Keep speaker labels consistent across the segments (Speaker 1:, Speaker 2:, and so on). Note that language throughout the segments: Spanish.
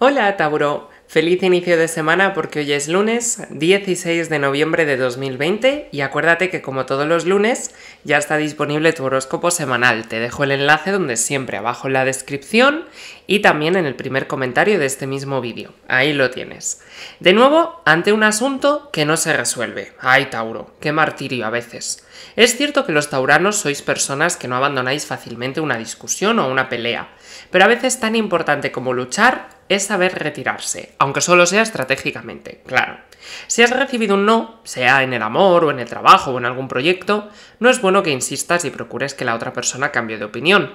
Speaker 1: Hola Tauro, feliz inicio de semana porque hoy es lunes 16 de noviembre de 2020 y acuérdate que como todos los lunes ya está disponible tu horóscopo semanal. Te dejo el enlace donde siempre abajo en la descripción y también en el primer comentario de este mismo vídeo. Ahí lo tienes. De nuevo, ante un asunto que no se resuelve. ¡Ay, Tauro! ¡Qué martirio a veces! Es cierto que los tauranos sois personas que no abandonáis fácilmente una discusión o una pelea, pero a veces tan importante como luchar es saber retirarse, aunque solo sea estratégicamente, claro. Si has recibido un no, sea en el amor o en el trabajo o en algún proyecto, no es bueno que insistas y procures que la otra persona cambie de opinión.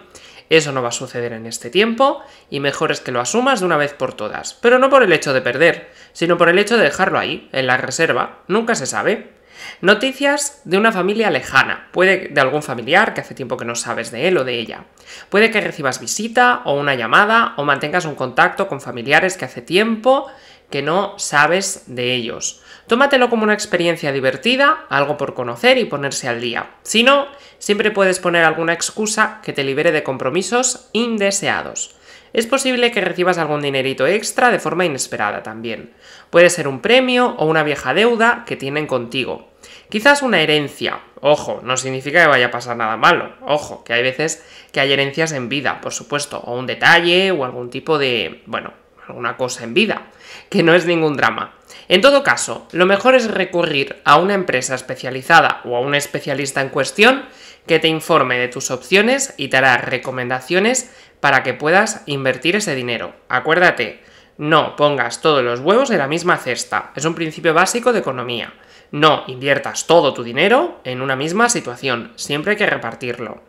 Speaker 1: Eso no va a suceder en este tiempo y mejor es que lo asumas de una vez por todas, pero no por el hecho de perder, sino por el hecho de dejarlo ahí, en la reserva, nunca se sabe. Noticias de una familia lejana, puede de algún familiar que hace tiempo que no sabes de él o de ella. Puede que recibas visita o una llamada o mantengas un contacto con familiares que hace tiempo que no sabes de ellos. Tómatelo como una experiencia divertida, algo por conocer y ponerse al día. Si no, siempre puedes poner alguna excusa que te libere de compromisos indeseados. Es posible que recibas algún dinerito extra de forma inesperada también. Puede ser un premio o una vieja deuda que tienen contigo. Quizás una herencia, ojo, no significa que vaya a pasar nada malo, ojo, que hay veces que hay herencias en vida, por supuesto, o un detalle o algún tipo de, bueno, alguna cosa en vida, que no es ningún drama. En todo caso, lo mejor es recurrir a una empresa especializada o a un especialista en cuestión que te informe de tus opciones y te hará recomendaciones para que puedas invertir ese dinero. Acuérdate, no pongas todos los huevos en la misma cesta, es un principio básico de economía no inviertas todo tu dinero en una misma situación, siempre hay que repartirlo.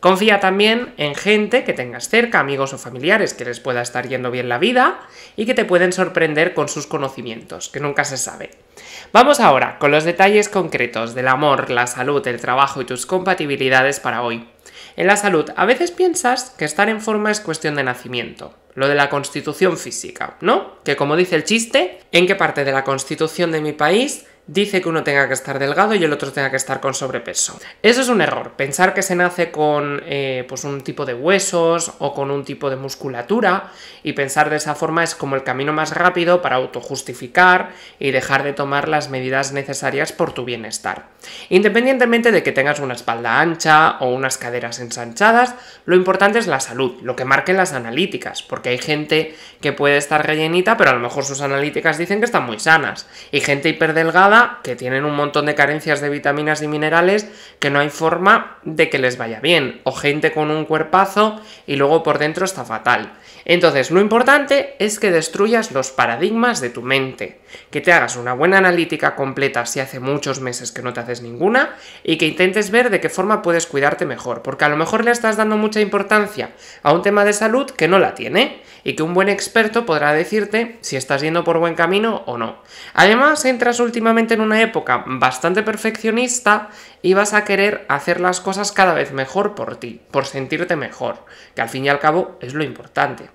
Speaker 1: Confía también en gente que tengas cerca, amigos o familiares que les pueda estar yendo bien la vida y que te pueden sorprender con sus conocimientos, que nunca se sabe. Vamos ahora con los detalles concretos del amor, la salud, el trabajo y tus compatibilidades para hoy. En la salud, a veces piensas que estar en forma es cuestión de nacimiento, lo de la constitución física, ¿no? Que como dice el chiste, ¿en qué parte de la constitución de mi país dice que uno tenga que estar delgado y el otro tenga que estar con sobrepeso. Eso es un error, pensar que se nace con eh, pues un tipo de huesos o con un tipo de musculatura y pensar de esa forma es como el camino más rápido para autojustificar y dejar de tomar las medidas necesarias por tu bienestar. Independientemente de que tengas una espalda ancha o unas caderas ensanchadas, lo importante es la salud, lo que marquen las analíticas, porque hay gente que puede estar rellenita pero a lo mejor sus analíticas dicen que están muy sanas y gente hiperdelgada que tienen un montón de carencias de vitaminas y minerales, que no hay forma de que les vaya bien, o gente con un cuerpazo y luego por dentro está fatal. Entonces, lo importante es que destruyas los paradigmas de tu mente, que te hagas una buena analítica completa si hace muchos meses que no te haces ninguna y que intentes ver de qué forma puedes cuidarte mejor, porque a lo mejor le estás dando mucha importancia a un tema de salud que no la tiene y que un buen experto podrá decirte si estás yendo por buen camino o no. Además, entras últimamente en una época bastante perfeccionista, ibas a querer hacer las cosas cada vez mejor por ti, por sentirte mejor, que al fin y al cabo es lo importante.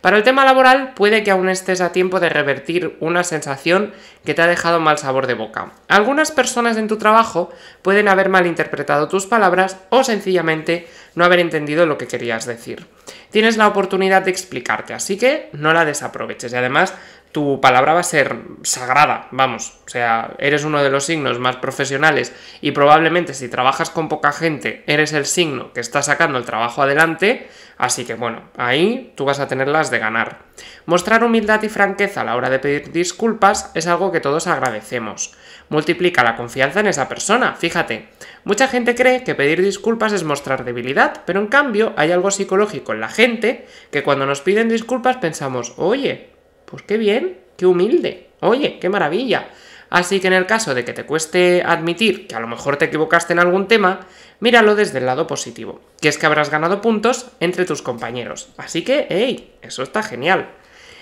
Speaker 1: Para el tema laboral puede que aún estés a tiempo de revertir una sensación que te ha dejado mal sabor de boca. Algunas personas en tu trabajo pueden haber malinterpretado tus palabras o sencillamente no haber entendido lo que querías decir. Tienes la oportunidad de explicarte, así que no la desaproveches y además tu palabra va a ser sagrada, vamos, o sea, eres uno de los signos más profesionales y probablemente si trabajas con poca gente, eres el signo que está sacando el trabajo adelante, así que bueno, ahí tú vas a tenerlas de ganar. Mostrar humildad y franqueza a la hora de pedir disculpas es algo que todos agradecemos. Multiplica la confianza en esa persona, fíjate. Mucha gente cree que pedir disculpas es mostrar debilidad, pero en cambio hay algo psicológico en la gente que cuando nos piden disculpas pensamos, oye, pues qué bien, qué humilde. Oye, qué maravilla. Así que en el caso de que te cueste admitir que a lo mejor te equivocaste en algún tema, míralo desde el lado positivo, que es que habrás ganado puntos entre tus compañeros. Así que, hey, eso está genial.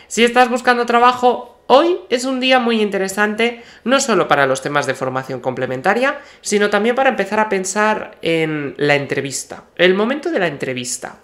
Speaker 1: Si estás buscando trabajo, hoy es un día muy interesante, no solo para los temas de formación complementaria, sino también para empezar a pensar en la entrevista, el momento de la entrevista.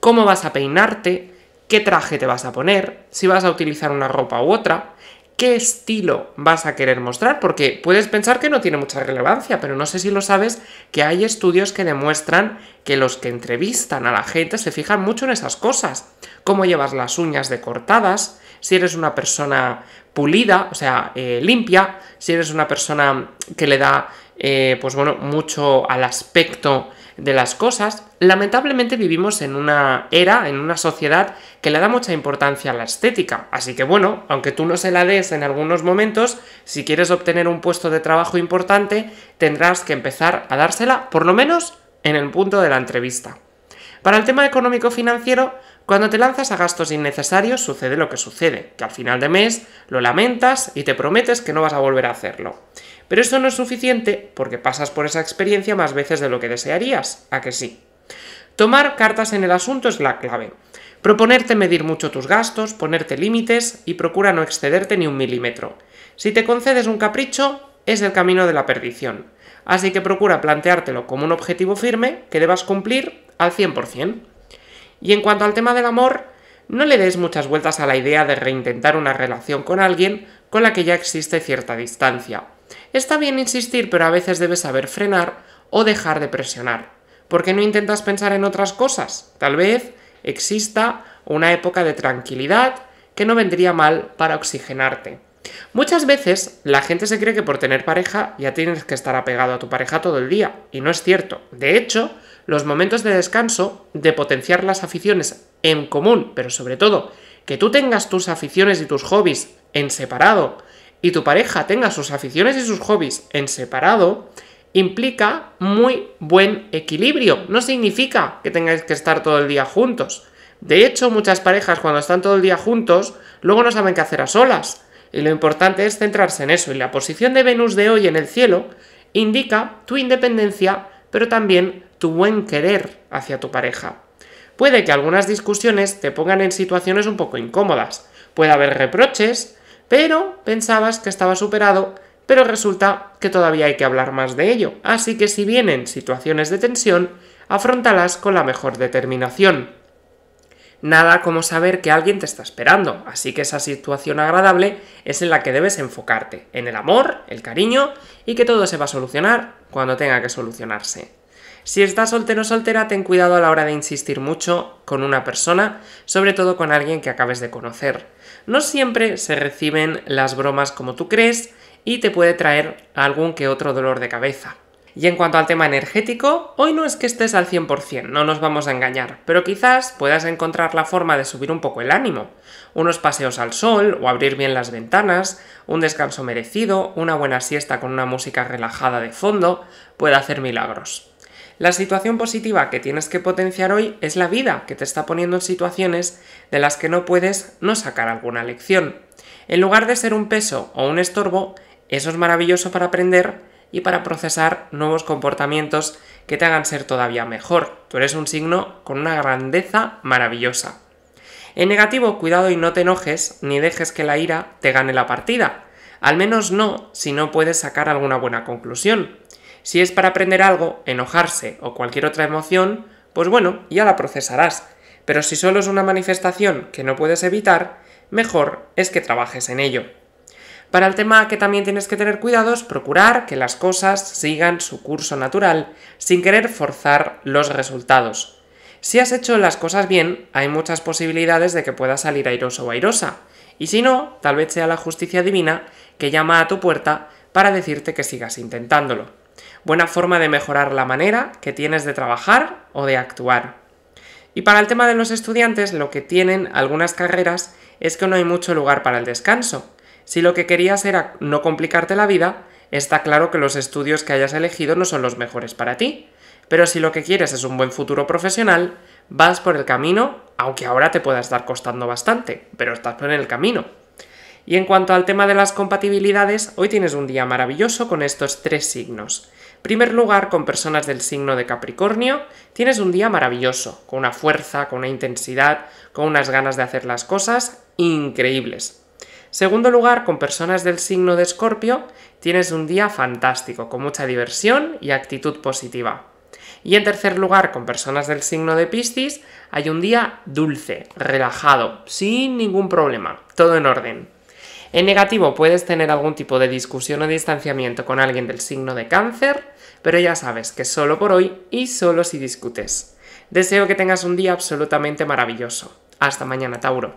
Speaker 1: ¿Cómo vas a peinarte? qué traje te vas a poner, si vas a utilizar una ropa u otra, qué estilo vas a querer mostrar, porque puedes pensar que no tiene mucha relevancia, pero no sé si lo sabes, que hay estudios que demuestran que los que entrevistan a la gente se fijan mucho en esas cosas, cómo llevas las uñas de cortadas, si eres una persona pulida, o sea, eh, limpia, si eres una persona que le da, eh, pues bueno, mucho al aspecto de las cosas, Lamentablemente vivimos en una era, en una sociedad que le da mucha importancia a la estética, así que bueno, aunque tú no se la des en algunos momentos, si quieres obtener un puesto de trabajo importante, tendrás que empezar a dársela, por lo menos en el punto de la entrevista. Para el tema económico-financiero, cuando te lanzas a gastos innecesarios sucede lo que sucede, que al final de mes lo lamentas y te prometes que no vas a volver a hacerlo. Pero eso no es suficiente porque pasas por esa experiencia más veces de lo que desearías, a que sí. Tomar cartas en el asunto es la clave. Proponerte medir mucho tus gastos, ponerte límites y procura no excederte ni un milímetro. Si te concedes un capricho, es el camino de la perdición. Así que procura planteártelo como un objetivo firme que debas cumplir al 100%. Y en cuanto al tema del amor, no le des muchas vueltas a la idea de reintentar una relación con alguien con la que ya existe cierta distancia. Está bien insistir, pero a veces debes saber frenar o dejar de presionar. ¿Por qué no intentas pensar en otras cosas? Tal vez exista una época de tranquilidad que no vendría mal para oxigenarte. Muchas veces la gente se cree que por tener pareja ya tienes que estar apegado a tu pareja todo el día, y no es cierto. De hecho, los momentos de descanso, de potenciar las aficiones en común, pero sobre todo que tú tengas tus aficiones y tus hobbies en separado, y tu pareja tenga sus aficiones y sus hobbies en separado, implica muy buen equilibrio. No significa que tengáis que estar todo el día juntos. De hecho, muchas parejas cuando están todo el día juntos, luego no saben qué hacer a solas. Y lo importante es centrarse en eso. Y la posición de Venus de hoy en el cielo indica tu independencia, pero también tu buen querer hacia tu pareja. Puede que algunas discusiones te pongan en situaciones un poco incómodas. Puede haber reproches, pero pensabas que estaba superado pero resulta que todavía hay que hablar más de ello, así que si vienen situaciones de tensión, afrontalas con la mejor determinación. Nada como saber que alguien te está esperando, así que esa situación agradable es en la que debes enfocarte, en el amor, el cariño y que todo se va a solucionar cuando tenga que solucionarse. Si estás soltero o soltera, ten cuidado a la hora de insistir mucho con una persona, sobre todo con alguien que acabes de conocer. No siempre se reciben las bromas como tú crees, y te puede traer algún que otro dolor de cabeza. Y en cuanto al tema energético, hoy no es que estés al 100%, no nos vamos a engañar, pero quizás puedas encontrar la forma de subir un poco el ánimo. Unos paseos al sol o abrir bien las ventanas, un descanso merecido, una buena siesta con una música relajada de fondo, puede hacer milagros. La situación positiva que tienes que potenciar hoy es la vida que te está poniendo en situaciones de las que no puedes no sacar alguna lección. En lugar de ser un peso o un estorbo, eso es maravilloso para aprender y para procesar nuevos comportamientos que te hagan ser todavía mejor. Tú eres un signo con una grandeza maravillosa. En negativo, cuidado y no te enojes ni dejes que la ira te gane la partida. Al menos no si no puedes sacar alguna buena conclusión. Si es para aprender algo, enojarse o cualquier otra emoción, pues bueno, ya la procesarás. Pero si solo es una manifestación que no puedes evitar, mejor es que trabajes en ello. Para el tema que también tienes que tener cuidado es procurar que las cosas sigan su curso natural sin querer forzar los resultados. Si has hecho las cosas bien, hay muchas posibilidades de que puedas salir airoso o airosa, y si no, tal vez sea la justicia divina que llama a tu puerta para decirte que sigas intentándolo. Buena forma de mejorar la manera que tienes de trabajar o de actuar. Y para el tema de los estudiantes, lo que tienen algunas carreras es que no hay mucho lugar para el descanso. Si lo que querías era no complicarte la vida, está claro que los estudios que hayas elegido no son los mejores para ti. Pero si lo que quieres es un buen futuro profesional, vas por el camino, aunque ahora te pueda estar costando bastante, pero estás por el camino. Y en cuanto al tema de las compatibilidades, hoy tienes un día maravilloso con estos tres signos. En primer lugar, con personas del signo de Capricornio, tienes un día maravilloso, con una fuerza, con una intensidad, con unas ganas de hacer las cosas increíbles. Segundo lugar, con personas del signo de Escorpio, tienes un día fantástico, con mucha diversión y actitud positiva. Y en tercer lugar, con personas del signo de Piscis, hay un día dulce, relajado, sin ningún problema, todo en orden. En negativo puedes tener algún tipo de discusión o distanciamiento con alguien del signo de cáncer, pero ya sabes que solo por hoy y solo si discutes. Deseo que tengas un día absolutamente maravilloso. Hasta mañana, Tauro.